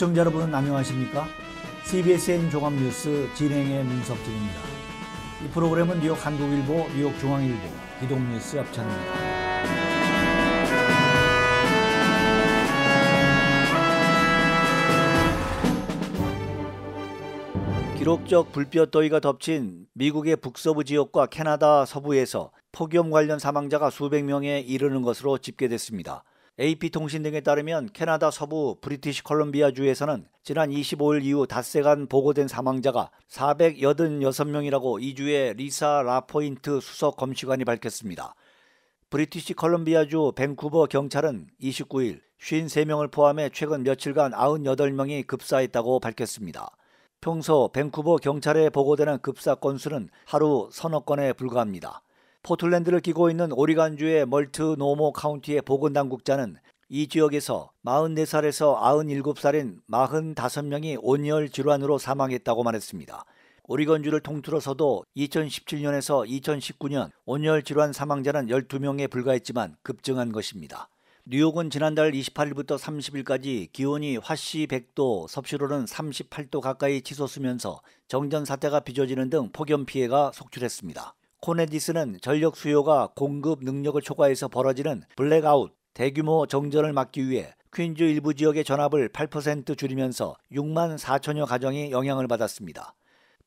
시청자 여러분 안녕하십니까? CBSN 종합뉴스 진행의 문석진입니다. 이 프로그램은 뉴욕 한국일보, 뉴욕 중앙일보, 기동뉴스 협찬입니다. 기록적 불볕더위가 덮친 미국의 북서부 지역과 캐나다 서부에서 폭염 관련 사망자가 수백 명에 이르는 것으로 집계됐습니다. AP통신 등에 따르면 캐나다 서부 브리티시 컬럼비아주에서는 지난 25일 이후 닷새간 보고된 사망자가 486명이라고 이주의 리사 라포인트 수석 검시관이 밝혔습니다. 브리티시 컬럼비아주 밴쿠버 경찰은 29일 53명을 포함해 최근 며칠간 98명이 급사했다고 밝혔습니다. 평소 밴쿠버 경찰에 보고되는 급사 건수는 하루 서너 건에 불과합니다. 포틀랜드를 끼고 있는 오리간주의 멀트 노모 카운티의 보건당국자는 이 지역에서 44살에서 97살인 45명이 온열 질환으로 사망했다고 말했습니다. 오리건주를 통틀어서도 2017년에서 2019년 온열 질환 사망자는 12명에 불과했지만 급증한 것입니다. 뉴욕은 지난달 28일부터 30일까지 기온이 화씨 100도, 섭씨로는 38도 가까이 치솟으면서 정전 사태가 빚어지는 등 폭염 피해가 속출했습니다. 코네디스는 전력 수요가 공급 능력을 초과해서 벌어지는 블랙아웃, 대규모 정전을 막기 위해 퀸즈 일부 지역의 전압을 8% 줄이면서 6만 4천여 가정이 영향을 받았습니다.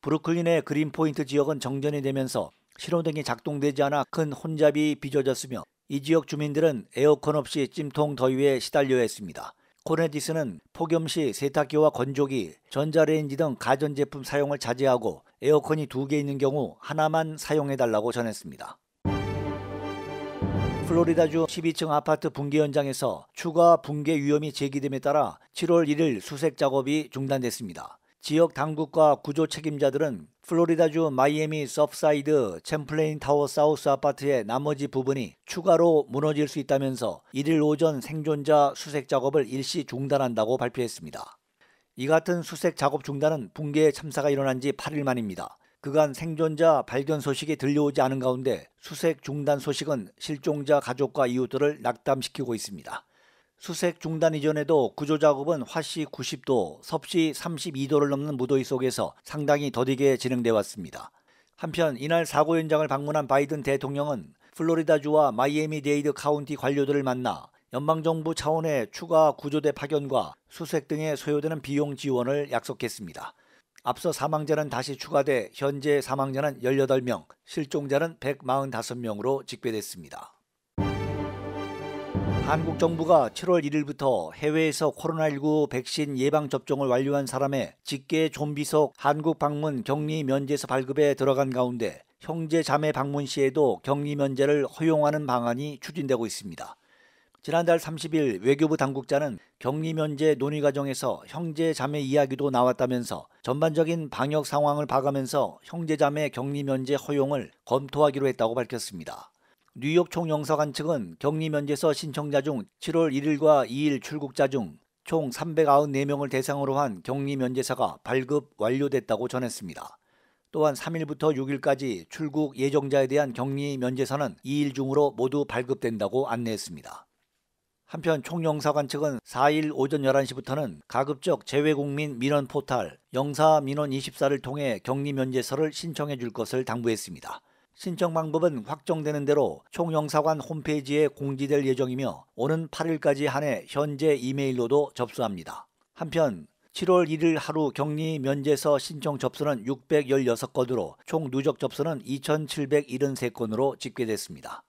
브루클린의 그린포인트 지역은 정전이 되면서 신호등이 작동되지 않아 큰 혼잡이 빚어졌으며 이 지역 주민들은 에어컨 없이 찜통 더위에 시달려 했습니다. 코네디스는 폭염 시 세탁기와 건조기, 전자레인지 등 가전제품 사용을 자제하고 에어컨이 두 개 있는 경우 하나만 사용해달라고 전했습니다. 플로리다주 12층 아파트 붕괴 현장에서 추가 붕괴 위험이 제기됨에 따라 7월 1일 수색 작업이 중단됐습니다. 지역 당국과 구조 책임자들은 플로리다주 마이애미 서프사이드 챔플레인 타워 사우스 아파트의 나머지 부분이 추가로 무너질 수 있다면서 1일 오전 생존자 수색 작업을 일시 중단한다고 발표했습니다. 이 같은 수색 작업 중단은 붕괴 참사가 일어난 지 8일 만입니다. 그간 생존자 발견 소식이 들려오지 않은 가운데 수색 중단 소식은 실종자 가족과 이웃들을 낙담시키고 있습니다. 수색 중단 이전에도 구조 작업은 화씨 90도, 섭씨 32도를 넘는 무더위 속에서 상당히 더디게 진행되어 왔습니다. 한편 이날 사고 현장을 방문한 바이든 대통령은 플로리다주와 마이애미 데이드 카운티 관료들을 만나 연방정부 차원의 추가 구조대 파견과 수색 등에 소요되는 비용 지원을 약속했습니다. 앞서 사망자는 다시 추가돼 현재 사망자는 18명, 실종자는 145명으로 집계됐습니다. 한국 정부가 7월 1일부터 해외에서 코로나19 백신 예방 접종을 완료한 사람의 직계 좀비속 한국 방문 격리 면제서 발급에 들어간 가운데 형제 자매 방문 시에도 격리 면제를 허용하는 방안이 추진되고 있습니다. 지난달 30일 외교부 당국자는 격리 면제 논의 과정에서 형제 자매 이야기도 나왔다면서 전반적인 방역 상황을 봐가면서 형제 자매 격리 면제 허용을 검토하기로 했다고 밝혔습니다. 뉴욕 총영사관 측은 격리 면제서 신청자 중 7월 1일과 2일 출국자 중 총 394명을 대상으로 한 격리 면제서가 발급 완료됐다고 전했습니다. 또한 3일부터 6일까지 출국 예정자에 대한 격리 면제서는 2일 중으로 모두 발급된다고 안내했습니다. 한편 총영사관 측은 4일 오전 11시부터는 가급적 재외국민 민원 포탈 영사 민원 24를 통해 격리 면제서를 신청해 줄 것을 당부했습니다. 신청 방법은 확정되는 대로 총영사관 홈페이지에 공지될 예정이며 오는 8일까지 한해 현재 이메일로도 접수합니다. 한편 7월 1일 하루 격리 면제서 신청 접수는 616건으로 총 누적 접수는 2,773건으로 집계됐습니다.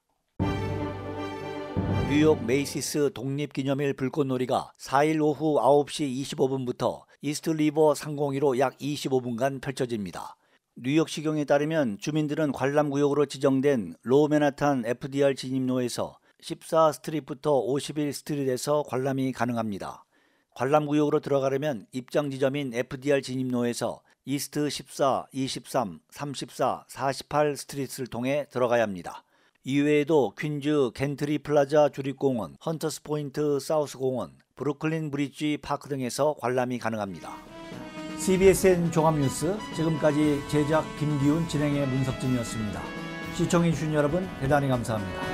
뉴욕 메이시스 독립기념일 불꽃놀이가 4일 오후 9시 25분부터 이스트 리버 상공위로 약 25분간 펼쳐집니다. 뉴욕시경에 따르면 주민들은 관람구역으로 지정된 로맨하탄 FDR 진입로에서 14 스트릿부터 51 스트릿에서 관람이 가능합니다. 관람구역으로 들어가려면 입장 지점인 FDR 진입로에서 이스트 14, 23, 34, 48 스트릿을 통해 들어가야 합니다. 이외에도 퀸즈 겐트리 플라자 주립공원, 헌터스 포인트 사우스 공원, 브루클린 브릿지 파크 등에서 관람이 가능합니다. CBSN 종합뉴스 지금까지 제작 김기훈 진행의 문석진이었습니다. 시청해주신 여러분 대단히 감사합니다.